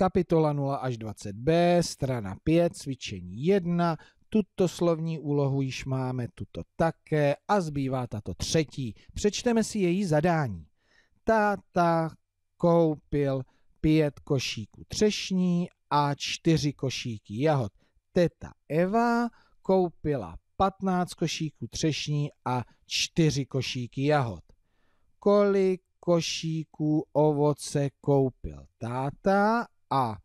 Kapitola 0 až 20b, strana 5, cvičení 1, tuto slovní úlohu již máme, tuto také a zbývá tato třetí. Přečteme si její zadání. Táta koupil pět košíků třešní a čtyři košíky jahod. Teta Eva koupila 15 košíků třešní a čtyři košíky jahod. Kolik košíků ovoce koupil táta a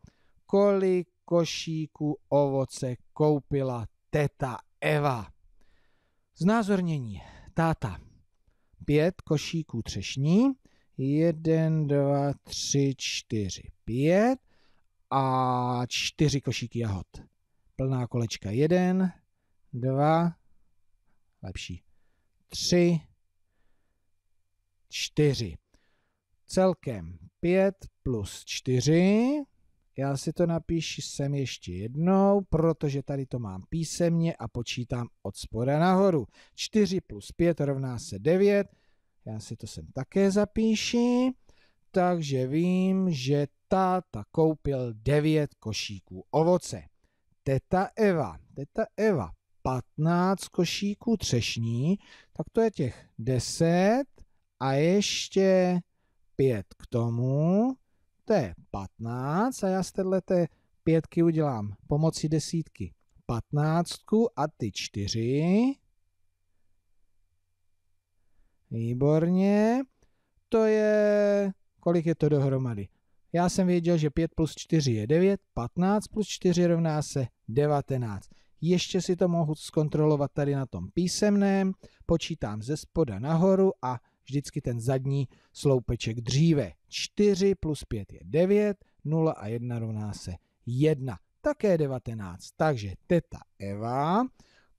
kolik košíků ovoce koupila teta Eva? Znázornění. Táta. Pět košíků třešní. Jeden, dva, tři, čtyři, pět. A čtyři košíky jahod. Plná kolečka. Jeden, dva, lepší. Tři, čtyři. Celkem pět plus čtyři já si to napíšu sem ještě jednou, protože tady to mám písemně a počítám od spoda nahoru. 4 plus 5 rovná se 9. Já si to sem také zapíši. Takže vím, že táta koupil 9 košíků ovoce. Teta Eva, teta Eva, 15 košíků třešní, tak to je těch 10 a ještě 5 k tomu, to je 15 a já z téhleté pětky udělám pomocí desítky 15 a ty 4. Výborně. To je... Kolik je to dohromady? Já jsem věděl, že 5 plus 4 je 9, 15 plus 4 rovná se 19. Ještě si to mohu zkontrolovat tady na tom písemném, počítám ze spoda nahoru a vždycky ten zadní sloupeček dříve. 4 plus 5 je 9, 0 a 1 rovná se 1, také 19. Takže teta Eva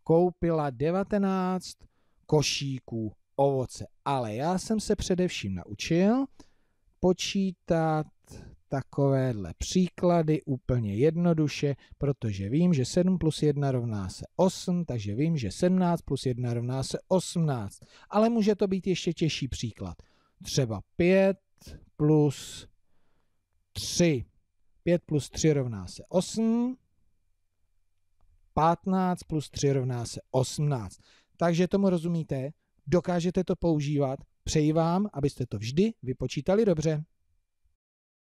koupila 19 košíků ovoce. Ale já jsem se především naučil počítat takovéhle příklady úplně jednoduše, protože vím, že 7 plus 1 rovná se 8, takže vím, že 17 plus 1 rovná se 18. Ale může to být ještě těžší příklad. Třeba 5 plus 3. 5 plus 3 rovná se 8. 15 plus 3 rovná se 18. Takže tomu rozumíte, dokážete to používat. Přeji vám, abyste to vždy vypočítali dobře.